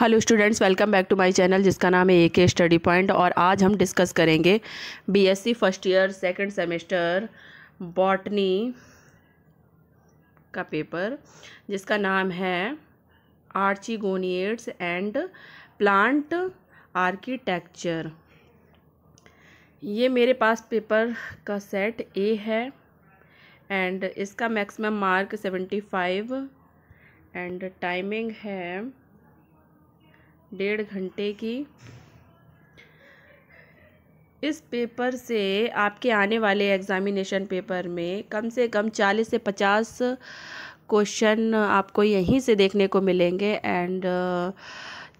hello students welcome back to my channel जिसका नाम है ए के स्टडी पॉइंट और आज हम डिस्कस करेंगे BSc first year second semester botany का पेपर जिसका नाम है आर्चीगोनीट्स एंड प्लांट आर्किटेक्चर ये मेरे पास पेपर का सेट ए है एंड इसका maximum mark seventy five and timing है डेढ़ घंटे की इस पेपर से आपके आने वाले एग्ज़ामिनेशन पेपर में कम से कम चालीस से पचास क्वेश्चन आपको यहीं से देखने को मिलेंगे एंड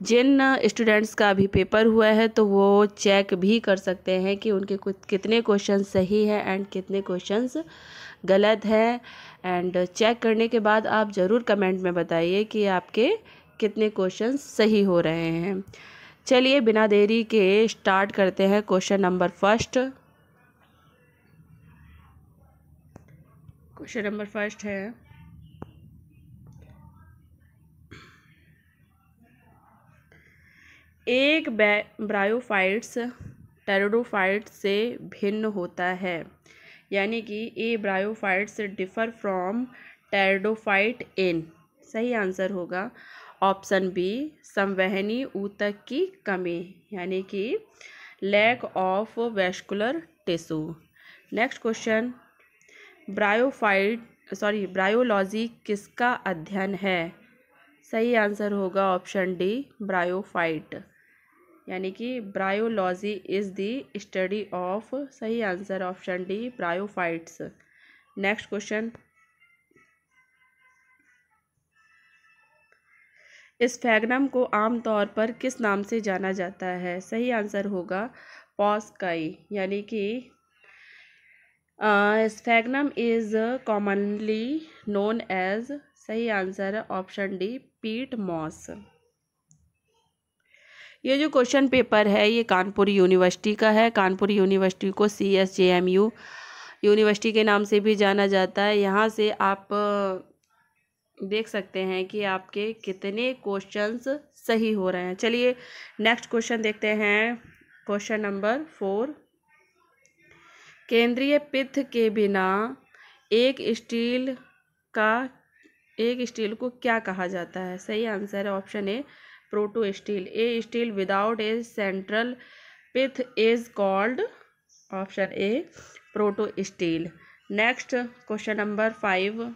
जिन स्टूडेंट्स का अभी पेपर हुआ है तो वो चेक भी कर सकते हैं कि उनके कुछ कितने क्वेश्चन सही हैं एंड कितने क्वेश्चंस गलत हैं एंड चेक करने के बाद आप ज़रूर कमेंट में बताइए कि आपके कितने क्वेश्चन सही हो रहे हैं चलिए बिना देरी के स्टार्ट करते हैं question number first question number first है एक ब्रायोफाइट्स टेरोडोफाइट से भिन्न होता है यानी कि A bryophytes differ from pteridophyte in सही आंसर होगा ऑप्शन बी संवहनी ऊतक की कमी यानी कि lack of vascular tissue next question bryophyte sorry bryology किसका अध्ययन है सही आंसर होगा ऑप्शन डी ब्रायोफाइट यानी कि bryology is the study of सही answer option D bryophytes next question sphagnum को आमतौर पर किस नाम से जाना जाता है सही आंसर होगा पॉस्काई यानी कि sphagnum is commonly known as सही आंसर है ऑप्शन डी पीट मॉस ये जो क्वेश्चन पेपर है ये कानपुर यूनिवर्सिटी का है कानपुर यूनिवर्सिटी को C S J M U university के नाम से भी जाना जाता है यहाँ से आप देख सकते हैं कि आपके कितने क्वेश्चंस सही हो रहे हैं चलिए नेक्स्ट क्वेश्चन देखते हैं क्वेश्चन नंबर फोर केंद्रीय पिथ के बिना एक स्टील का एक स्टील को क्या कहा जाता है सही आंसर है option A protostele a stele without a central pith is called option A protostele next question number five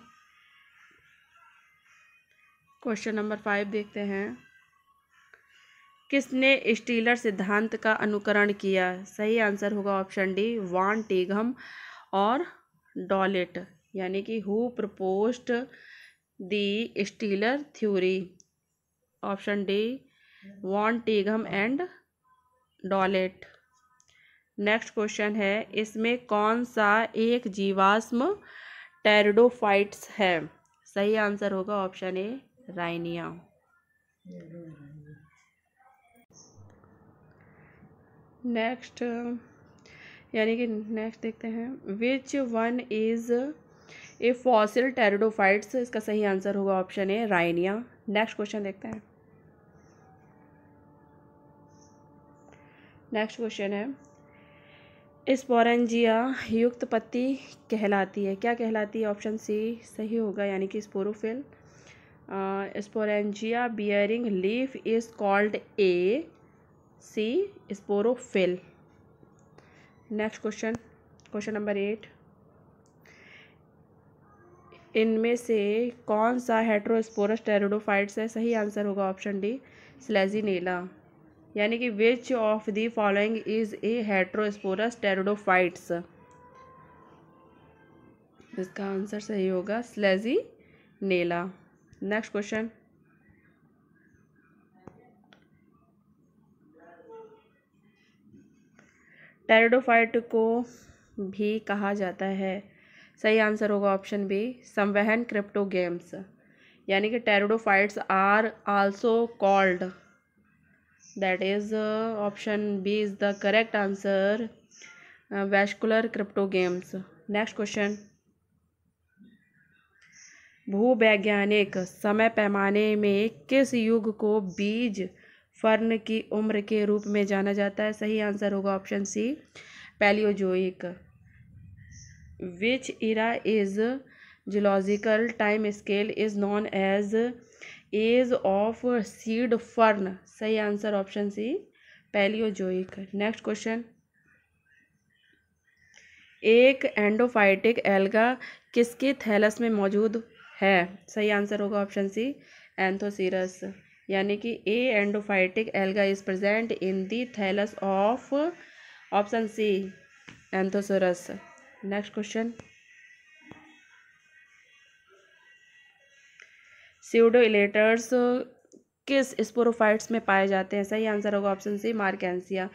question number five देखते हैं किसने स्टीलर सिद्धांत का अनुकरण किया सही आंसर होगा ऑप्शन डी वान टीघम और डॉलेट यानी कि who proposed the stelar theory option D Van Tieghem and Douliot next question है इसमें कौन सा एक जीवाश्म टेरडोफाइट्स है सही आंसर होगा ऑप्शन ए राइनिया नेक्स्ट यानी कि नेक्स्ट देखते हैं which one is a fossil pteridophytes इसका सही आंसर होगा option A Rhynia next question देखते हैं नेक्स्ट क्वेश्चन है स्पोरेंजिया युक्त पत्ती कहलाती है क्या कहलाती है ऑप्शन सी सही होगा यानी कि sporophyll sporangia bearing leaf is called a C sporophyll next question question number eight इनमें से कौन सा हेट्रोस्पोरस टेरोडोफाइट्स है सही आंसर होगा ऑप्शन डी स्लेजीनेला यानी कि which of the following is a heterosporous pteridophytes इसका आंसर सही होगा स्लेजी नेला नेक्स्ट क्वेश्चन टेरिडोफाइट को भी कहा जाता है सही आंसर होगा ऑप्शन बी संवहन क्रिप्टो गेम्स यानी कि pteridophytes are also called that is option B is the correct answer vascular cryptogams next question भूवैज्ञानिक समय पैमाने में किस युग को बीज फर्न की उम्र के रूप में जाना जाता है सही आंसर होगा option C Palaeozoic which era is geological time scale is known age age of seed fern सही answer option C Palaeozoic next question एक एंडोफाइटिक एल्गा किसके थैलस में मौजूद है सही आंसर होगा ऑप्शन सी एंथोसीरस यानी कि a endophytic alga is present in the thallus of option C Anthoceros next question pseudo elaters किस स्पोरोफाइट्स में पाए जाते हैं सही आंसर होगा option C Marchantia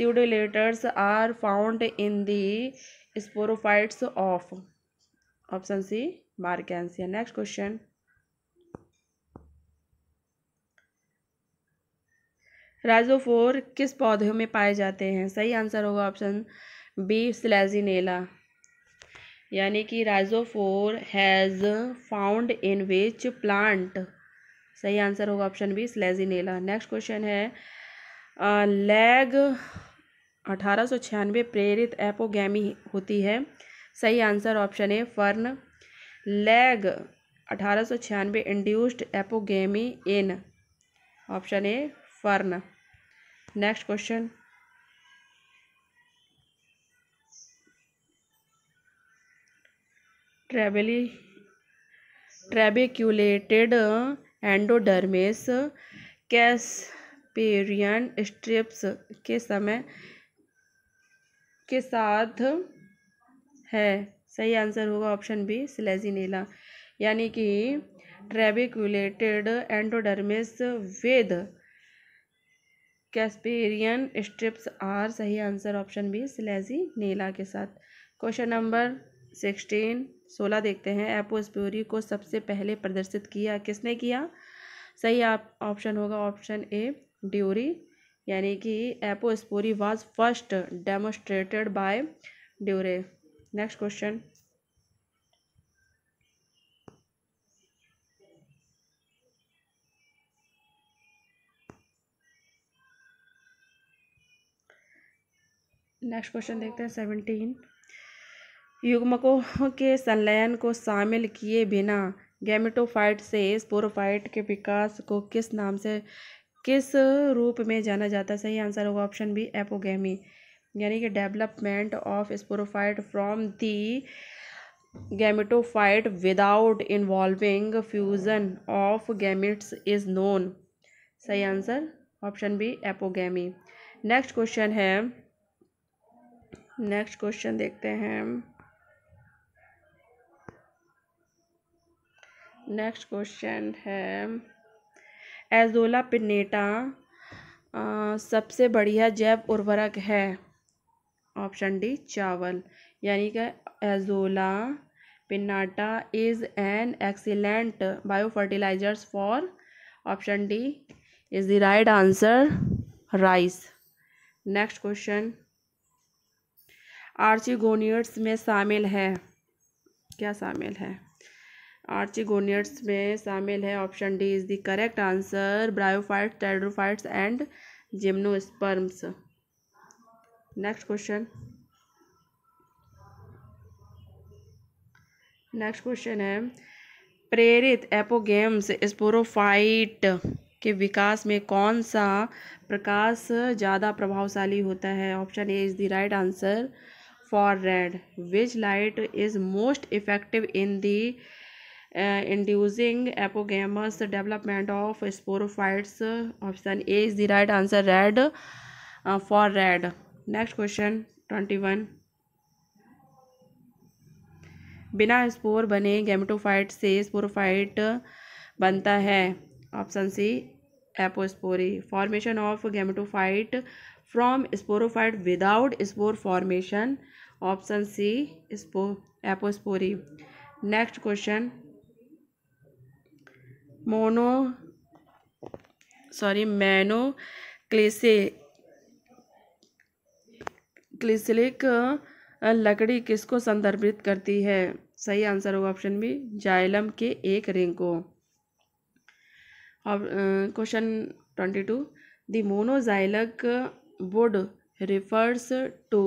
elaters are found in the sporophytes of option C mark answer next question rhizophore किस पौधों में पाए जाते हैं सही आंसर होगा ऑप्शन बी स्लेजिनेला यानी कि rhizophore has found in which plant सही आंसर होगा option B Selaginella next question है लैग अठारह सौ छियानवे प्रेरित एपोगैमी होती है सही answer option A fern Lang अठारह सौ छियानवे induced apogamy in option A fern next question ट्रेबली ट्रेबिक्यूलेटेड एंडोडर्मेस कैसपेरियन स्ट्रिप्स के समय के साथ है सही आंसर होगा ऑप्शन बी सिलेजिनेला यानी कि trabeculated endodermis with Casparian strips are सही answer option B Selaginella के साथ क्वेश्चन नंबर सिक्सटीन सोलह देखते हैं एपोस्प्योरी को सबसे पहले प्रदर्शित किया किसने किया सही आप ऑप्शन होगा ऑप्शन ए ड्यूरी यानी कि apospory was first demonstrated by Druery next question next question देखते हैं सेवनटीन युग्मकों के संलयन को शामिल किए बिना गैमेटोफाइट से स्पोरोफाइट के विकास को किस नाम से किस रूप में जाना जाता है सही आंसर होगा ऑप्शन बी एपोगेमी यानी कि development of sporophyte from the gametophyte without involving fusion of gametes is known सही answer option B apogamy next question है नेक्स्ट क्वेश्चन देखते हैं नेक्स्ट क्वेश्चन है एजोला पिनेटा सबसे बढ़िया जैव उर्वरक है ऑप्शन डी चावल यानी कि Azolla pinnata is an excellent bio fertilizers for option D is the right answer rice next question archegoniates में शामिल है क्या शामिल है आर्चिगोनियट्स में शामिल है option D is the correct answer bryophytes pteridophytes and gymnosperms next question next question है प्रेरित एपोगेम्स स्पोरोफाइट के विकास में कौन सा प्रकाश ज़्यादा प्रभावशाली होता है option A is the right answer for red which light is most effective in the inducing apogamous development of sporophytes option A is the right answer red for red next question twenty one बिना spore बने gametophyte से sporophyte बनता है option C apospory formation of gametophyte from sporophyte without spore formation option C स्पो apospory next question mono sorry manoxylic लकड़ी किसको संदर्भित करती है सही आंसर होगा ऑप्शन बी जाइलम के एक रिंग को अब question twenty two the monoxylic wood refers to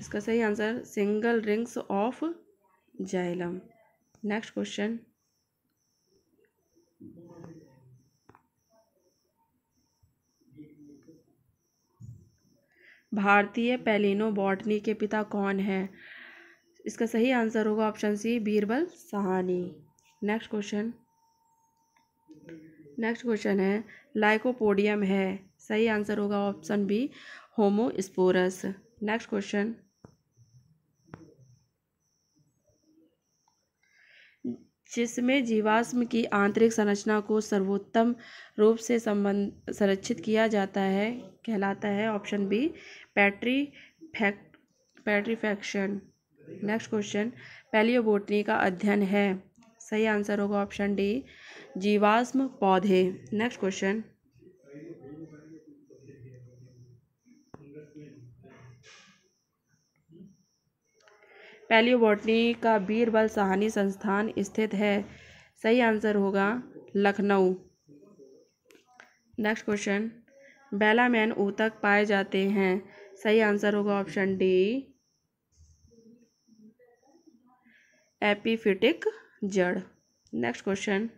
इसका सही answer single rings of xylem next question भारतीय पेलिनो बॉटनी के पिता कौन है इसका सही आंसर होगा option C Birbal Sahni next question next question है लाइकोपोडियम है सही आंसर होगा option B homosporous next question जिसमें जीवाश्म की आंतरिक संरचना को सर्वोत्तम रूप से संबंध संरक्षित किया जाता है कहलाता है option B petri petrifaction next question palaeobotany का अध्ययन है सही आंसर होगा ऑप्शन डी जीवाश्म पौधे नेक्स्ट क्वेश्चन पैलियोबोटनी का बीरबल सहानी संस्थान स्थित है सही आंसर होगा लखनऊ नेक्स्ट क्वेश्चन बेलामैन ऊतक पाए जाते हैं सही आंसर होगा ऑप्शन डी एपीफिटिक जड़ नेक्स्ट क्वेश्चन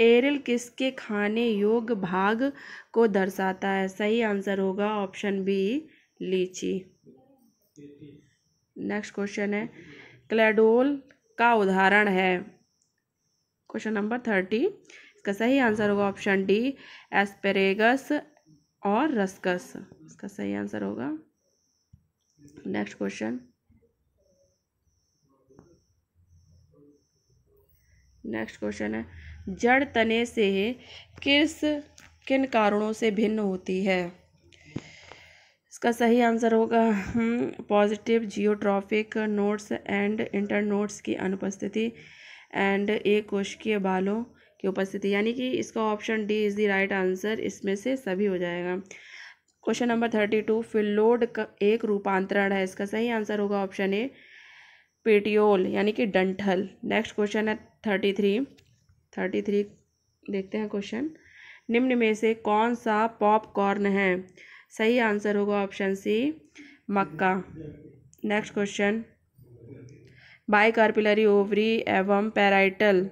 एरिल किसके खाने योग्य भाग को दर्शाता है सही आंसर होगा option B litchi next question है क्लेडोल का उदाहरण है क्वेश्चन नंबर थर्टी इसका सही आंसर होगा ऑप्शन डी एस्पेरेगस और रसकस इसका सही आंसर होगा नेक्स्ट क्वेश्चन नेक्स्ट क्वेश्चन है जड़ तने से किस किन कारणों से भिन्न होती है इसका सही आंसर होगा positive geotropic nodes and internodes की अनुपस्थिति एंड एक कोशिकीय बालों की उपस्थिति यानी कि इसका option D is the right answer इसमें से सभी हो जाएगा question number thirty two phyllode का एक रूपांतरण है इसका सही आंसर होगा ऑप्शन ए पेटियोल यानी कि डंठल नेक्स्ट क्वेश्चन है थर्टी थ्री थर्टी थ्री देखते हैं क्वेश्चन निम्न में से कौन सा पॉपकॉर्न है सही आंसर होगा ऑप्शन सी मक्का नेक्स्ट क्वेश्चन बाइकार्पिलरी ओवरी एवं पैराइटल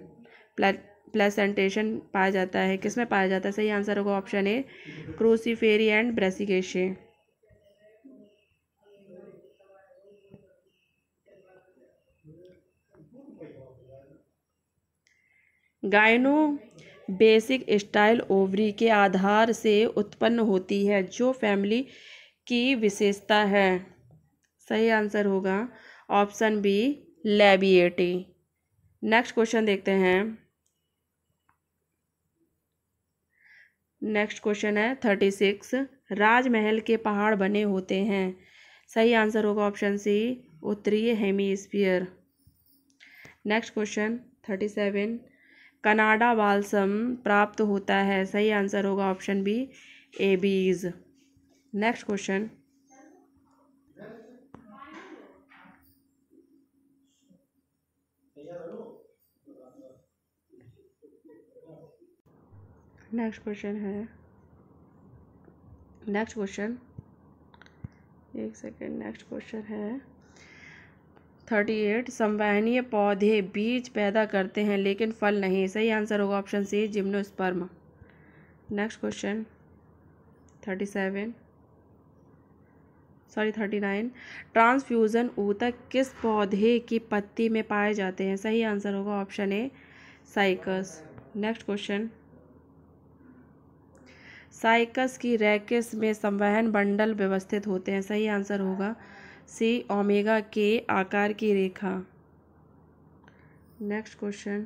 प्लेसेंटेशन पाया जाता है किस में पाया जाता है सही आंसर होगा ऑप्शन ए क्रूसीफेरी एंड ब्रेसिकेशे गायनो बेसिक स्टाइल ओवरी के आधार से उत्पन्न होती है जो फैमिली की विशेषता है सही आंसर होगा option B Labiatae next question देखते हैं नेक्स्ट क्वेश्चन है थर्टी सिक्स राजमहल के पहाड़ बने होते हैं सही आंसर होगा ऑप्शन सी उत्तरीय hemisphere next question thirty seven Canada balsam प्राप्त होता है सही आंसर होगा option B Abies next question next question है नेक्स्ट क्वेश्चन एक सेकेंड नेक्स्ट क्वेश्चन है थर्टी एट संवहनीय पौधे बीज पैदा करते हैं लेकिन फल नहीं सही आंसर होगा option C gymnosperm next question thirty seven sorry thirty nine transfusion ऊतक किस पौधे की पत्ती में पाए जाते हैं सही आंसर होगा option A Cycas next question Cycas की रैकेस में संवहन बंडल व्यवस्थित होते हैं सही आंसर होगा सी ओमेगा के आकार की रेखा नेक्स्ट क्वेश्चन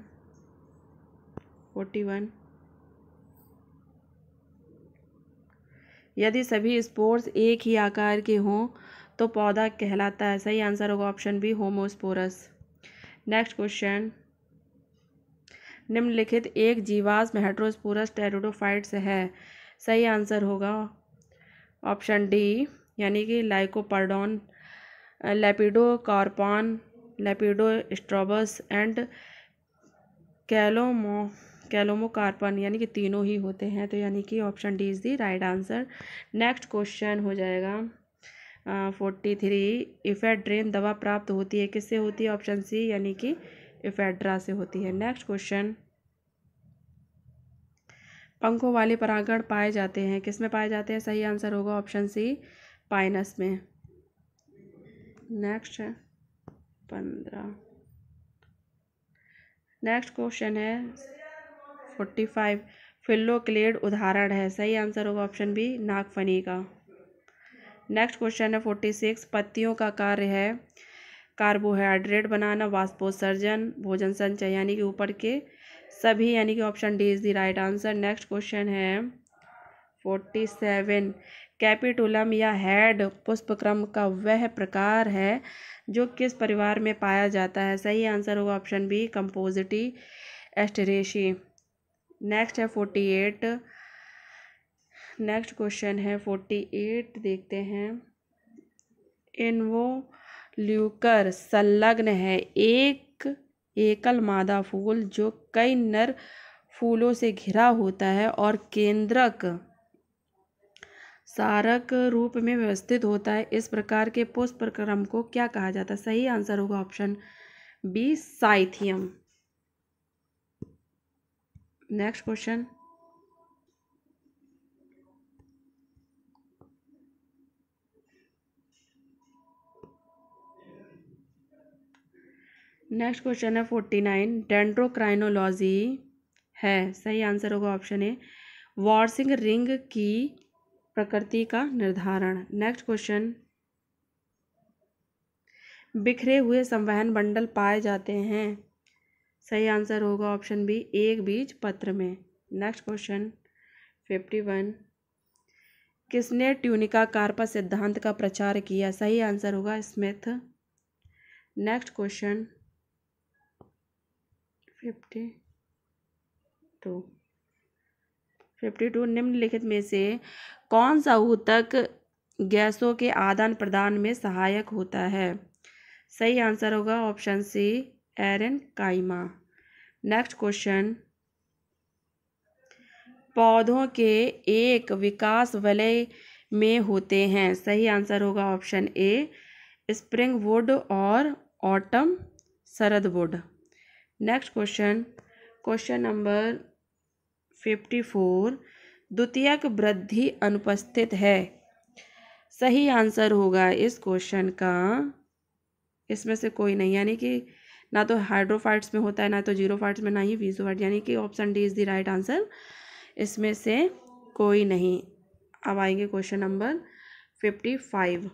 फोर्टी वन यदि सभी स्पोर्स एक ही आकार के हों तो पौधा कहलाता है सही आंसर होगा option B homosporous next question निम्नलिखित एक जीवाश्म हेट्रोस्पोरस टेरोडोफाइट्स है सही आंसर होगा ऑप्शन डी यानी कि Lycoperdon Lepidocarpon Lepidostrobus and Calamocarpon यानी कि तीनों ही होते हैं तो यानी कि option D is the right answer next question हो जाएगा फोर्टी थ्री इफेड्रेन दवा प्राप्त होती है किससे होती है ऑप्शन सी यानी कि इफेड्रा से होती है नेक्स्ट क्वेश्चन पंखों वाले परागण पाए जाते हैं किसमें पाए जाते हैं सही आंसर होगा ऑप्शन सी पाइनस में नेक्स्ट है पंद्रह नेक्स्ट क्वेश्चन है फोर्टी फाइव फिल्लोक्लेड उदाहरण है सही आंसर होगा ऑप्शन बी नागफनी का नेक्स्ट क्वेश्चन है फोर्टी सिक्स पत्तियों का कार्य है कार्बोहाइड्रेट बनाना वाष्पोत्सर्जन भोजन संचय यानी कि ऊपर के सभी यानी कि option D is the right answer next question है फोर्टी सेवन कैपिटुलम या हेड पुष्पक्रम का वह प्रकार है जो किस परिवार में पाया जाता है सही आंसर होगा option B Compositae Asteraceae next है फोर्टी एट नेक्स्ट क्वेश्चन है फोर्टी एट देखते हैं वो ल्यूकर संलग्न है एक एकल मादा फूल जो कई नर फूलों से घिरा होता है और केंद्रक सारक रूप में व्यवस्थित होता है इस प्रकार के पुष्प क्रम को क्या कहा जाता है सही आंसर होगा option B cyathium next question next question है फोर्टी नाइन डेंड्रोक्राइनोलॉजी है सही आंसर होगा ऑप्शन ए वॉर्सिंग रिंग की प्रकृति का निर्धारण नेक्स्ट क्वेश्चन बिखरे हुए संवहन बंडल पाए जाते हैं सही आंसर होगा ऑप्शन बी एक बीज पत्र में नेक्स्ट क्वेश्चन फिफ्टी वन किसने ट्यूनिका कार्पा सिद्धांत का प्रचार किया सही आंसर होगा Smith next question fifty two fifty two निम्नलिखित में से कौन सा ऊतक गैसों के आदान प्रदान में सहायक होता है सही आंसर होगा option C aerenchyma next question पौधों के एक विकास वलय में होते हैं सही आंसर होगा ऑप्शन ए स्प्रिंग वुड और ऑटम शरद wood next question question number fifty four द्वितीयक वृद्धि अनुपस्थित है सही आंसर होगा इस क्वेश्चन का इसमें से कोई नहीं यानी कि ना तो हाइड्रोफाइट्स में होता है ना तो जीरो फाइट्स में ना ही वीजो फाइट यानी कि option D is the right answer इसमें से कोई नहीं अब आएंगे question number fifty five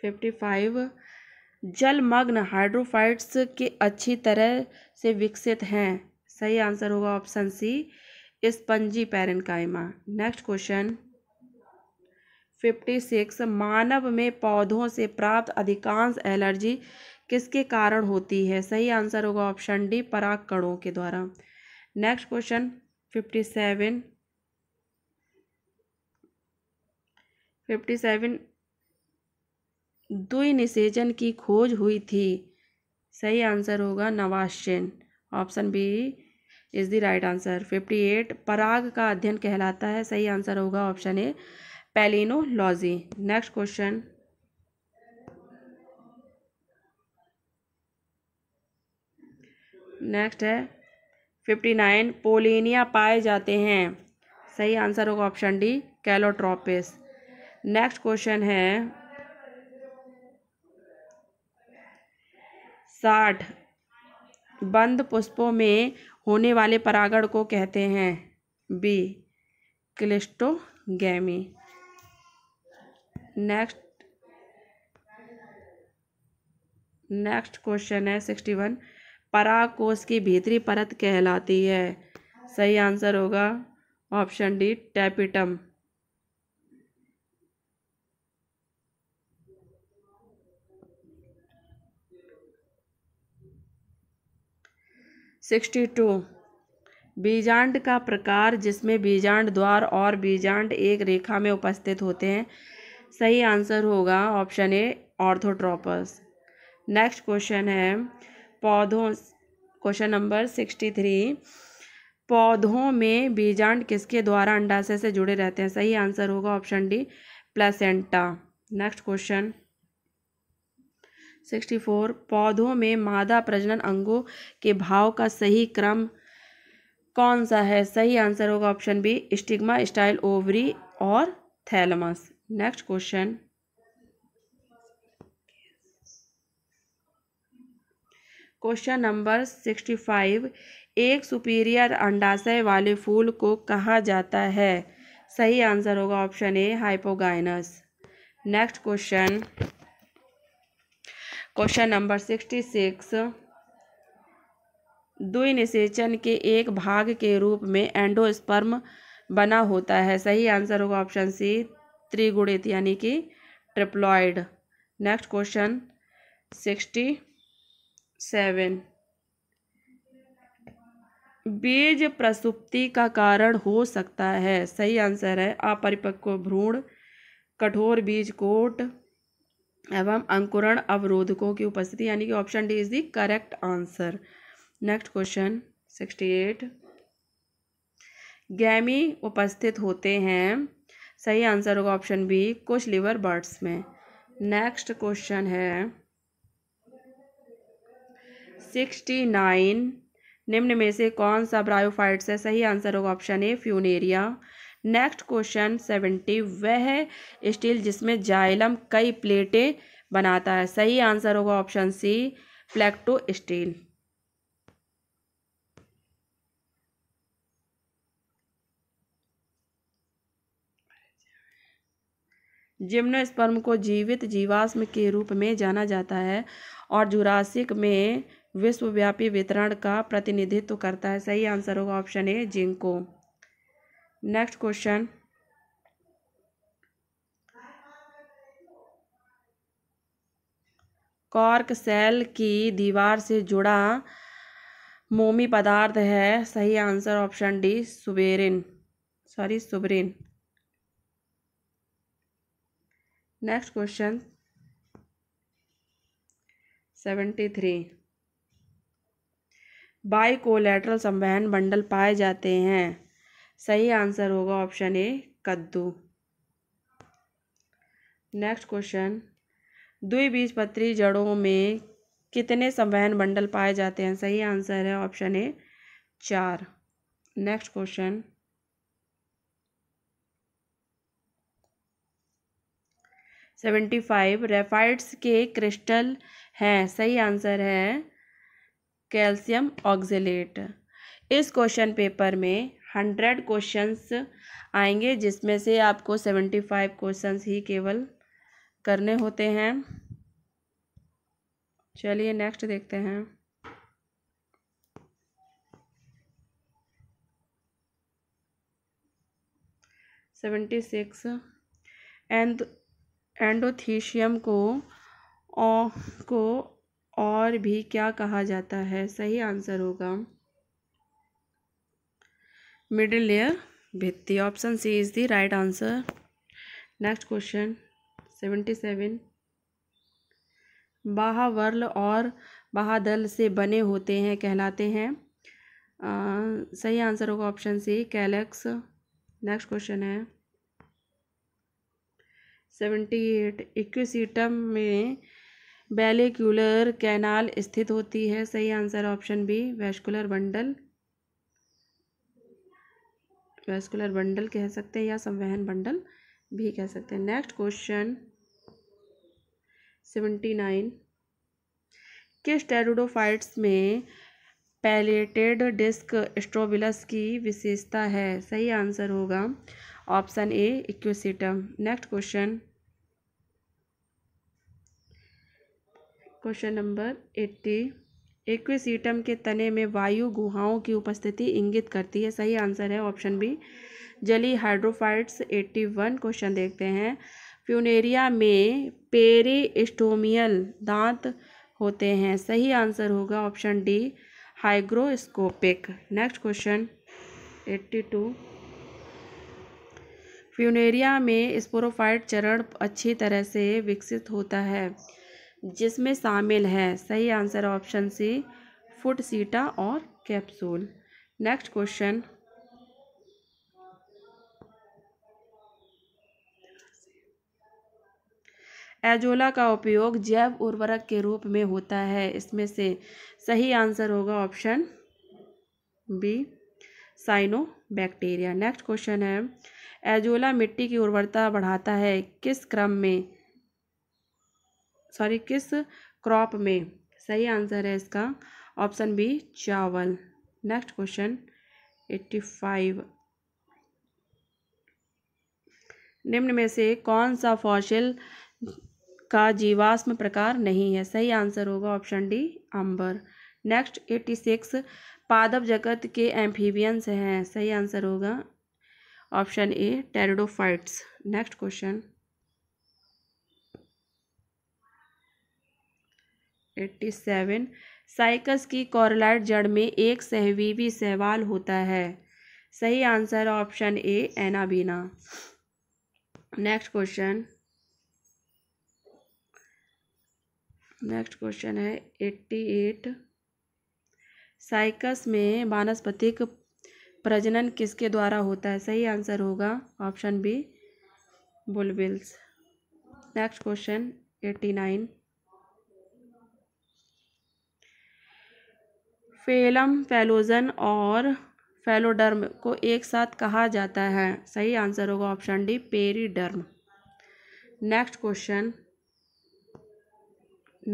fifty five जलमग्न हाइड्रोफाइट्स के अच्छी तरह से विकसित हैं सही आंसर होगा ऑप्शन सी स्पंजी कायमा नेक्स्ट क्वेश्चन फिफ्टी सिक्स मानव में पौधों से प्राप्त अधिकांश एलर्जी किसके कारण होती है सही आंसर होगा ऑप्शन डी पराग कणों के द्वारा next question fifty seven fifty seven दुई निषेचन की खोज हुई थी सही आंसर होगा Nawaschin option B is the right answer fifty eight पराग का अध्ययन कहलाता है सही आंसर होगा option A palynology next question next है फिफ्टी नाइन पोलिनिया पाए जाते हैं सही आंसर होगा option D Calotropis next question है साठ बंद पुष्पों में होने वाले परागण को कहते हैं B cleistogamy next next question है सिक्सटी वन पराग कोश की भीतरी परत कहलाती है सही आंसर होगा option D tapetum sixty two बीजांड का प्रकार जिसमें बीजांड द्वार और बीजांड एक रेखा में उपस्थित होते हैं सही आंसर होगा option A orthotropous next question है पौधों क्वेश्चन नंबर सिक्सटी थ्री पौधों में बीजांड किसके द्वारा अंडाशय से जुड़े रहते हैं सही आंसर होगा option D placenta next question sixty four पौधों में मादा प्रजनन अंगों के भाव का सही क्रम कौन सा है सही आंसर होगा option B stigma style ovary और thalamus next question question number sixty five एक सुपीरियर अंडाशय वाले फूल को कहा जाता है सही आंसर होगा option A hypogynous next question question number sixty six दुई निषेचन के एक भाग के रूप में एंडोस्पर्म बना होता है सही आंसर होगा ऑप्शन सी त्रिगुणित यानी कि triploid next question sixty seven बीज प्रसुप्ति का कारण हो सकता है सही आंसर है अपरिपक्व भ्रूण कठोर बीज कोट एवं अंकुरण अवरोधकों की उपस्थिति यानी कि option D is the correct answer next question sixty eight गैमी उपस्थित होते हैं सही आंसर होगा ऑप्शन बी कुछ लिवर बर्ड्स में नेक्स्ट क्वेश्चन है सिक्सटी नाइन निम्न में से कौन सा ब्रायोफाइट्स है सही आंसर होगा option A Funaria next question seventy वह स्टील जिसमें जाइलम कई प्लेटें बनाता है सही आंसर होगा option C plectostele gymnosperm को जीवित जीवाश्म के रूप में जाना जाता है और जुरासिक में विश्वव्यापी वितरण का प्रतिनिधित्व करता है सही आंसर होगा option A Ginkgo next question cork cell की दीवार से जुड़ा मोमी पदार्थ है सही answer option D suberin sorry suberin next question seventy three bicollateral संवहन बंडल पाए जाते हैं सही आंसर होगा ऑप्शन ए कद्दू नेक्स्ट क्वेश्चन द्विबीजपत्री जड़ों में कितने संवहन मंडल पाए जाते हैं सही आंसर है ऑप्शन ए चार next question seventy five raphides के क्रिस्टल हैं सही आंसर है कैल्शियम ऑक्सीट इस क्वेश्चन पेपर में हंड्रेड क्वेश्चंस आएंगे जिसमें से आपको सेवेंटी फाइव क्वेश्चंस ही केवल करने होते हैं चलिए नेक्स्ट देखते हैं सेवेंटी सिक्स एंड एंडोथीशियम को ओ, को और भी क्या कहा जाता है सही आंसर होगा मिडिल लेयर भित्ती option C is is right answer next question seventy seven बाहावर्ल और बाहादल से बने होते हैं कहलाते हैं आ, सही आंसर होगा option C calyx next question है सेवेंटी एट इक्विसीटम में बेलिक्यूलर कैनाल स्थित होती है सही answer option B vascular bundle vascular bundle कह सकते हैं या संवहन बंडल भी कह सकते हैं नेक्स्ट क्वेश्चन सेवेंटी नाइन के स्टेरुडोफाइट्स में पैलेटेड डिस्क स्ट्रोबिलस की विशेषता है सही आंसर होगा option A Equisetum next question question number eighty ईटम के तने में वायु गुहाओं की उपस्थिति इंगित करती है सही आंसर है ऑप्शन बी जली हाइड्रोफाइट्स एट्टी वन क्वेश्चन देखते हैं प्यूनेरिया में पेरिस्टोमियल दांत होते हैं सही आंसर होगा option D hygroscopic next question eighty two Funaria में स्पोरोफाइट चरण अच्छी तरह से विकसित होता है जिसमें शामिल है सही आंसर ऑप्शन सी फुट सीटा और कैप्सूल नेक्स्ट क्वेश्चन एजोला का उपयोग जैव उर्वरक के रूप में होता है इसमें से सही आंसर होगा option B cyanobacteria next question है एजोला मिट्टी की उर्वरता बढ़ाता है किस क्रम में सॉरी किस क्रॉप में सही आंसर है इसका ऑप्शन बी चावल नेक्स्ट क्वेश्चन एट्टी फाइव निम्न में से कौन सा फॉसिल का जीवाश्म प्रकार नहीं है सही आंसर होगा ऑप्शन डी अंबर नेक्स्ट एट्टी सिक्स पादप जगत के एम्फीबियंस हैं सही आंसर होगा option A pteridophytes next question eighty seven Cycas की कॉरलाइट जड़ में एक सहवीवी सहवाल होता है सही answer option A Anabaena next question next question है एट्टी एट साइकस में वानस्पतिक प्रजनन किसके द्वारा होता है सही आंसर होगा option B bulbils next question eighty nine phellem phellogen और फेलोडर्म को एक साथ कहा जाता है सही आंसर होगा option D periderm next question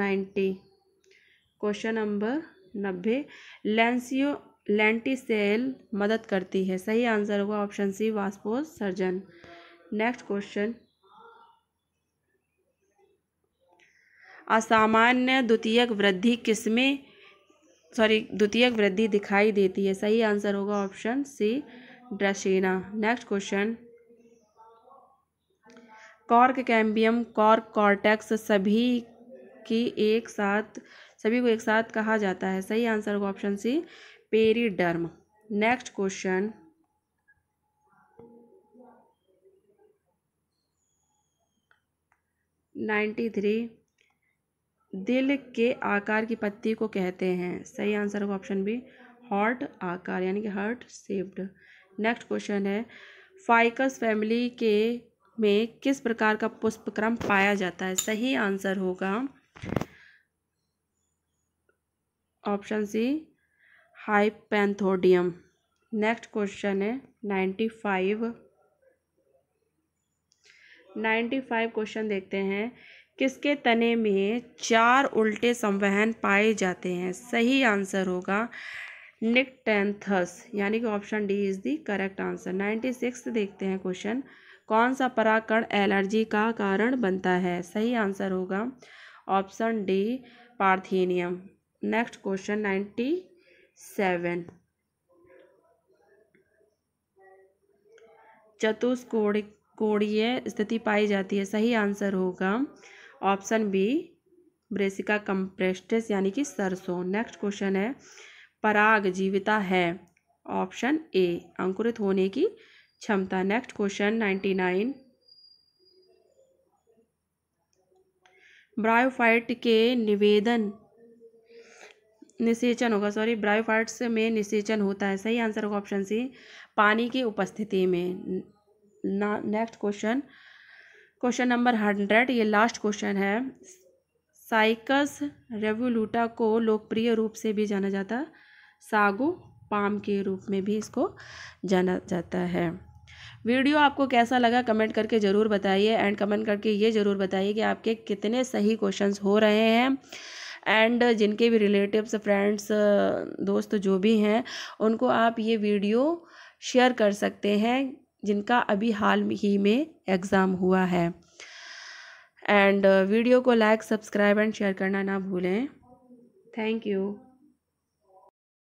ninety question number नब्बे लेंसियो सेल मदद करती है सही आंसर होगा ऑप्शन सी वास्पो सर्जन नेक्स्ट क्वेश्चन असामान्य द्वितीयक वृद्धि किसमें सॉरी द्वितीयक वृद्धि दिखाई देती है सही आंसर होगा option C Dracaena next question cork cambium cork cortex सभी की एक साथ सभी को एक साथ कहा जाता है सही आंसर होगा option C periderm next question ninety three दिल के आकार की पत्ती को कहते हैं सही आंसर होगा ऑप्शन बी हॉर्ट आकार यानी कि हर्ट सेप्ड नेक्स्ट क्वेश्चन है फाइकस फैमिली के में किस प्रकार का पुष्पक्रम पाया जाता है सही आंसर होगा option C hypanthodium next question है ninety five ninety five question देखते हैं किसके तने में चार उल्टे संवहन पाए जाते हैं सही आंसर होगा निकटेंथस यानी कि option D is the correct answer ninety six देखते हैं क्वेश्चन कौन सा पराकण एलर्जी का कारण बनता है सही आंसर होगा option D Parthenium next question ninety seven चतुष्कोण कोणीय स्थिति पाई जाती है सही आंसर होगा ऑप्शन बी ब्रेसिका कंप्रेस्टिस यानी कि सरसों नेक्स्ट क्वेश्चन है पराग जीविता है ऑप्शन ए अंकुरित होने की क्षमता next question ninety nine bryophyte के निवेदन निषेचन होगा सॉरी ब्रायोफाइट्स में निषेचन होता है सही आंसर होगा ऑप्शन सी पानी की उपस्थिति में ना next question question number hundred ये लास्ट क्वेश्चन है साइकस रेवोलूटा को लोकप्रिय रूप से भी जाना जाता है सागो पाम के रूप में भी इसको जाना जाता है वीडियो आपको कैसा लगा कमेंट करके ज़रूर बताइए एंड कमेंट करके ये ज़रूर बताइए कि आपके कितने सही क्वेश्चंस हो रहे हैं एंड जिनके भी रिलेटिव्स फ्रेंड्स दोस्त जो भी हैं उनको आप ये वीडियो शेयर कर सकते हैं जिनका अभी हाल ही में एग्ज़ाम हुआ है एंड वीडियो uh, को लाइक सब्सक्राइब एंड शेयर करना ना भूलें थैंक यू